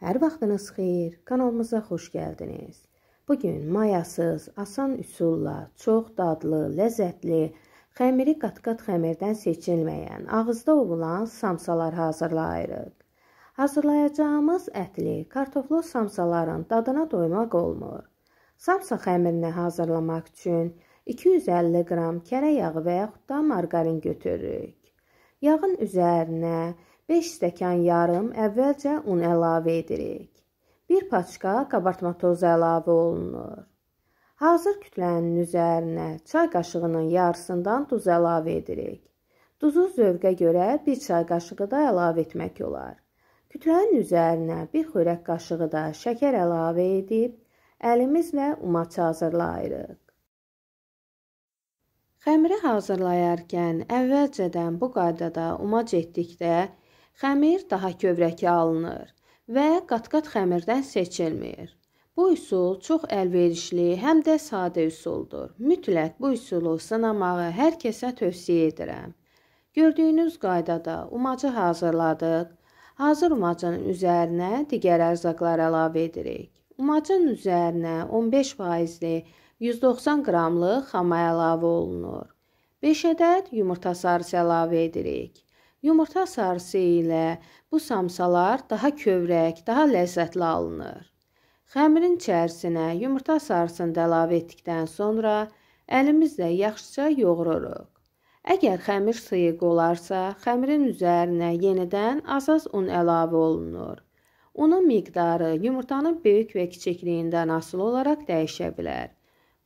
Hər vaxtınız xeyir. Kanalımıza xoş gəldiniz. Bu gün mayasız, asan üsulla çox dadlı, ləzzətli xəmiri qat-qat xəmirdən seçilməyən, ağızda ovulan samsalar hazırlayırıq. Hazırlayacağımız ətli, kartoflu samsaların dadına doymaq olmur. Samsa xəmirini hazırlamaq üçün 250 qram kərə yağı və yaxud da margarin götürürük. Yağın üzərinə 1 5 stəkan yarım əvvəlcə un əlavə edirik. 1 paçka qabartma tozu əlavə olunur. Hazır kütlənin üzərinə çay qaşığının yarısından duz əlavə edirik. Duzu zövqə görə 1 çay qaşığı da əlavə etmək olar. Kütlənin üzərinə 1 xörək qaşığı da şəkər əlavə edib əlimizlə umaç hazırlayırıq. Xəmiri hazırlayarkən əvvəlcədən bu qaydada umac etdikdə Xəmir daha kövrəkə alınır və qat-qat xəmirdən seçilmir. Bu üsul çox əlverişli, həm də sadə üsuldur. Mütləq bu üsulu sınamağı hər kəsə tövsiyə edirəm. Gördüyünüz qaydada umacı hazırladıq. Hazır umacın üzərinə digər ərzaqlar əlavə edirik. Umacın üzərinə 15 faizli 190 qramlıq xama əlavə olunur. 5 ədəd yumurta sarısı əlavə edirik. Yumurta sarısı ilə bu samsalar daha kövrək, daha ləzzətli alınır. Xəmirin içərisinə yumurta sarısını da əlavə etdikdən sonra əlimizlə yaxşıca yoğururuq. Əgər xəmir sıyıq olarsa, xəmirin üzərinə yenidən asas un əlavə olunur. Unun miqdarı yumurtanın böyük və kiçikliyindən asılı olaraq dəyişə bilər.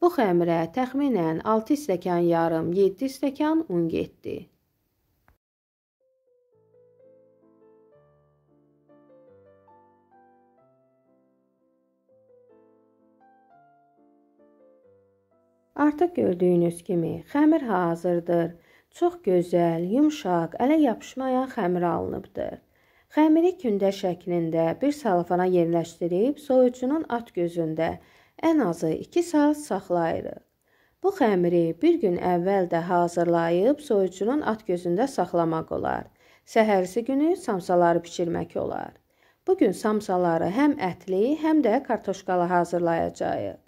Bu xəmirə təxminən 6 stəkan yarım, 7 stəkan un getdi. Artıq gördüyünüz kimi xəmir hazırdır. Çox gözəl, yumşaq, ələ yapışmayan xəmir alınıbdır. Xəmiri kündə şəklində bir salafana yerləşdirib soyucunun at gözündə ən azı 2 saat saxlayırıq. Bu xəmiri bir gün əvvəl də hazırlayıb soyucunun at gözündə saxlamaq olar. Səhərsi günü samsaları bişirmək olar. Bu gün samsaları həm ətli, həm də kartoşkalı hazırlayacağıq.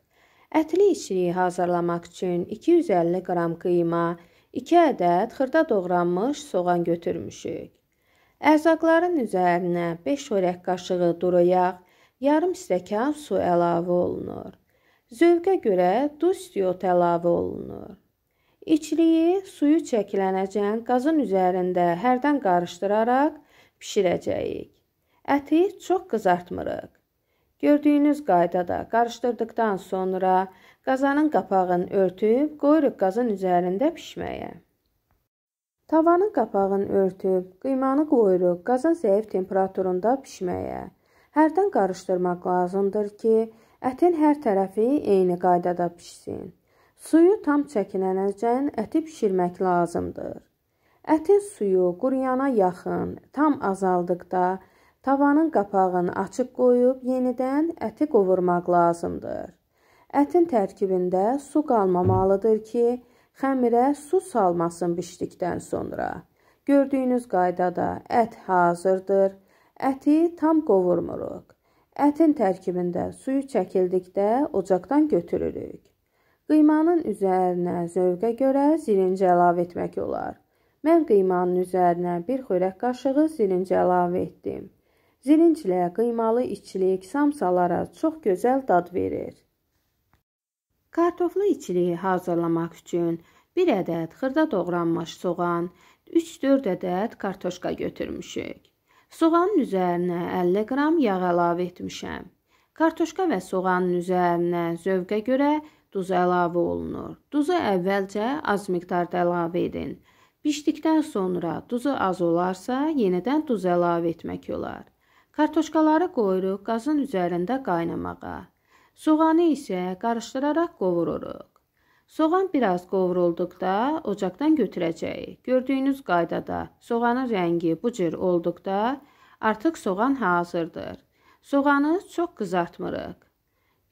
Ətli içliyi hazırlamaq üçün 250 qram qıyma, 2 ədəd xırda doğranmış soğan götürmüşük. Ərzaqların üzərinə 5 çörək qaşığı duru yağ, yarım stəkan su əlavə olunur. Zövqə görə duz yot əlavə olunur. İçliyi suyu çəkilənəcən qazın üzərində hərdən qarışdıraraq bişirəcəyik. Əti çox qızartmırıq. Gördüyünüz qaydada qarışdırdıqdan sonra qazanın qapağını örtüb qoyuruq qazın üzərində bişməyə. Tavanın qapağını örtüb qıymanı qoyuruq qazın zəif temperaturunda bişməyə. Hərdən qarışdırmaq lazımdır ki, ətin hər tərəfi eyni qaydada pişsin. Suyu tam çəkinənəcən əti bişirmək lazımdır. Ətin suyu quruyana yaxın tam azaldıqda Tavanın qapağını açıq qoyub yenidən əti qovurmaq lazımdır. Ətin tərkibində su qalmamalıdır ki, xəmirə su salmasın bişdikdən sonra. Gördüyünüz qaydada ət hazırdır. Əti tam qovurmuruq. Ətin tərkibində suyu çəkildikdə ocaqdan götürürük. Qıymanın üzərinə zövqə görə zirinc əlavə etmək olar. Mən qıymanın üzərinə bir xörək qaşığı zirinc əlavə etdim. Zilinclə, qıymalı içilik, samsalara çox gözəl dad verir. Kartoflu içiliyi hazırlamaq üçün 1 ədəd xırda doğranmış soğan, 3-4 ədəd kartoşka götürmüşük. Soğanın üzərinə 50 qram yağ əlavə etmişəm. Kartoşka və soğanın üzərinə zövqə görə duz əlavə olunur. Duzu əvvəlcə az miqdarda əlavə edin. Bişdikdən sonra duzu az olarsa, yenidən duz əlavə etmək olar. Kartoşkaları qoyuruq qazın üzərində qaynamağa. Soğanı isə qarışdıraraq qovururuq. Soğan biraz qovrulduqda ocaqdan götürəcəyik. Gördüyünüz qaydada soğanın rəngi bu cür olduqda artıq soğan hazırdır. Soğanı çox qızartmırıq.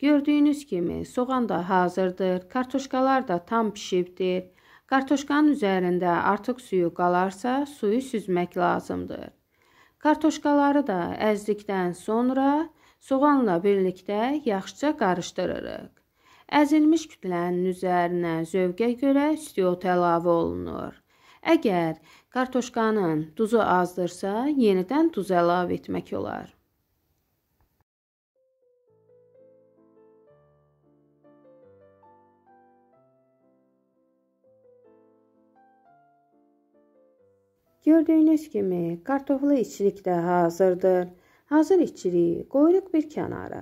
Gördüyünüz kimi soğan da hazırdır, kartoşkalar da tam pişibdir. Kartoşkanın üzərində artıq suyu qalarsa, suyu süzmək lazımdır. Kartoşkaları da əzdikdən sonra soğanla birlikdə yaxşıca qarışdırırıq. Əzilmiş kütlənin üzərinə zövqə görə istiot əlavə olunur. Əgər kartoşkanın duzu azdırsa, yenidən duz əlavə etmək olar. Gördüyünüz kimi kartoflu içlik də hazırdır. Hazır içiliyi qoyuruq bir kənara.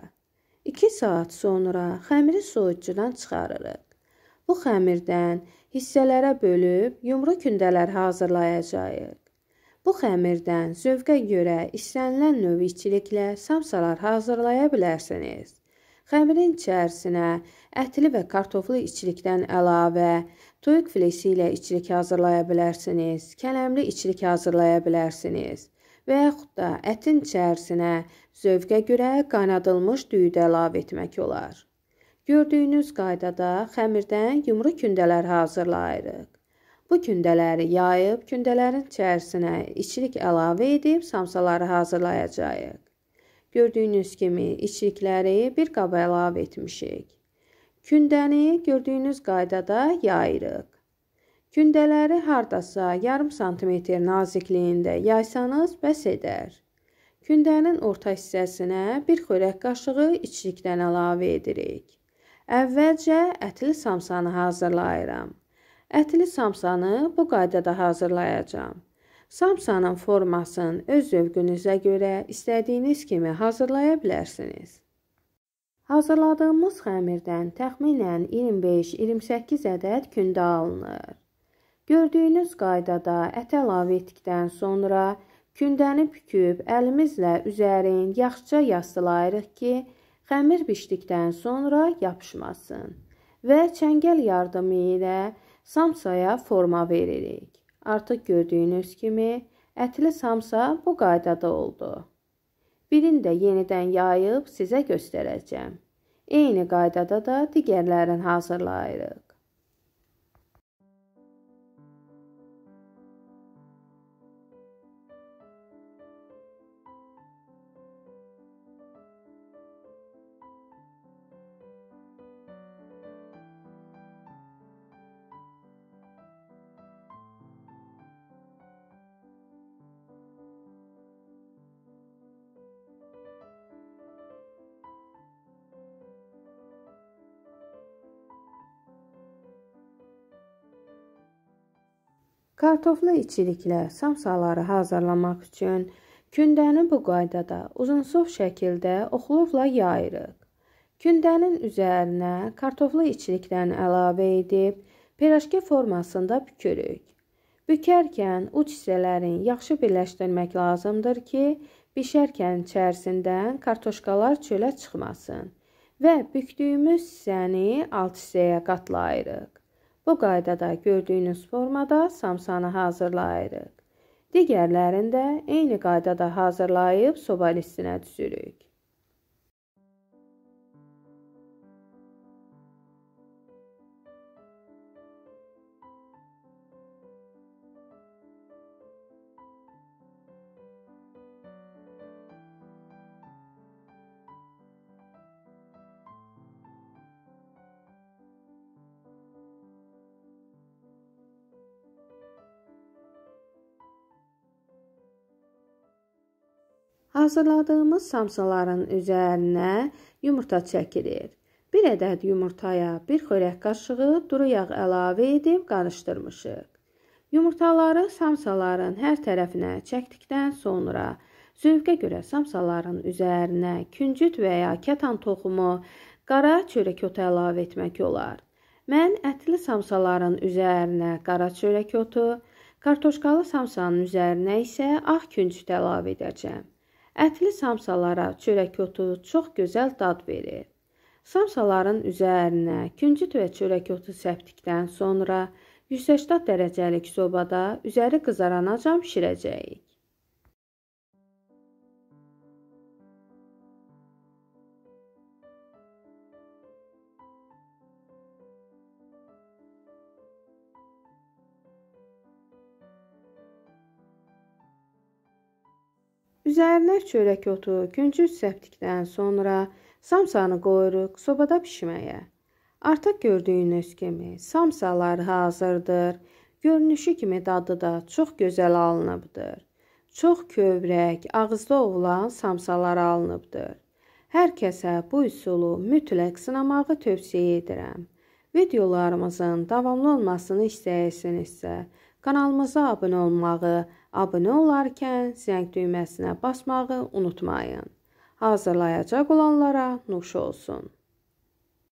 2 saat sonra xəmiri soyuducudan çıxarırıq. Bu xəmirdən hissələrə bölüb yumru kündələr hazırlayacağıq. Bu xəmirdən zövqə görə istənilən növ içiliklə samsalar hazırlaya bilərsiniz. Xəmirin içərisinə ətli və kartoflu içlikdən əlavə Toyuq filesi ilə içlik hazırlaya bilərsiniz, kələmli içlik hazırlaya bilərsiniz və yaxud da ətin içərisinə zövqə görə qaynadılmış düyü də əlavə etmək olar. Gördüyünüz qaydada xəmirdən yumru kündələr hazırlayırıq. Bu kündələri yayıb kündələrin içərisinə içlik əlavə edib samsaları hazırlayacağıq. Gördüyünüz kimi içlikləri bir qaba əlavə etmişik. Kündəni gördüyünüz qaydada yayırıq. Kündələri hardasa yarım santimetr nazikliyində yaysanız bəs edər. Kündənin orta hissəsinə bir xörək qaşığı içlikdən əlavə edirik. Əvvəlcə ətli samsanı hazırlayıram. Ətli samsanı bu qaydada hazırlayacağam. Samsanın formasını öz zövqünüzə görə istədiyiniz kimi hazırlaya bilərsiniz. Hazırladığımız xəmirdən təxminən 25-28 ədəd kündə alınır. Gördüyünüz qaydada ət əlavə etdikdən sonra kündəni büküb əlimizlə üzərin yaxşıca yastılayırıq ki, xəmir bişdikdən sonra yapışmasın və çəngəl yardımı ilə samsaya forma veririk. Artıq gördüyünüz kimi ətli samsa bu qaydada oldu birini də yenidən yayıb sizə göstərəcəm. Eyni qaydada da digərlərini hazırlayırıq. Kartofla içiliklər, samsaları hazırlamaq üçün kündəni bu qaydada uzunsov şəkildə oxlovla yayırıq. Kündənin üzərinə kartofla içiliklərini əlavə edib piraşke formasında bükürük. Bükərkən uç hissələrin yaxşı birləşdirmək lazımdır ki, bişərkən içərisindən kartoşkalar çölə çıxmasın və bükdüyümüz hissəni alt hissəyə qatlayırıq. Bu qaydada gördüyünüz formada samsanı hazırlayırıq. Digərlərini də eyni qaydada hazırlayıb soba listinə düşürük. Hazırladığımız samsaların üzərinə yumurta çəkilir. Bir ədəd yumurtaya bir xörək qaşığı duru yağ əlavə edib qarışdırmışıq. Yumurtaları samsaların hər tərəfinə çəkdikdən sonra zövqə görə samsaların üzərinə küncüt və ya kətan toxumu, qara çörək otu əlavə etmək olar. Mən ətli samsaların üzərinə qara çörək otu, kartoşkalı samsanın üzərinə isə ağ küncüt əlavə edəcəm. Ətli samsalara çörək otu çox gözəl dad verir. Samsaların üzərinə küncüt və çörək otu səpdikdən sonra 180 dərəcəlik sobada üzəri qızaranacan bişirəcəyik. Üzərinə çörək otu, küncüz səpdikdən sonra samsanı qoyuruq sobada bişməyə. Artıq gördüyünüz kimi samsalar hazırdır. Görünüşü kimi dadı da çox gözəl alınıbdır. Çox kövrək, ağızda olan samsalar alınıbdır. Hər kəsə bu üsulu mütləq sınamağı tövsiyə edirəm. Videolarımızın davamlı olmasını istəyirsinizsə, kanalımıza abunə olmağı, Abunə olarkən zəng düyməsinə basmağı unutmayın. Hazırlayacaq olanlara nuş olsun.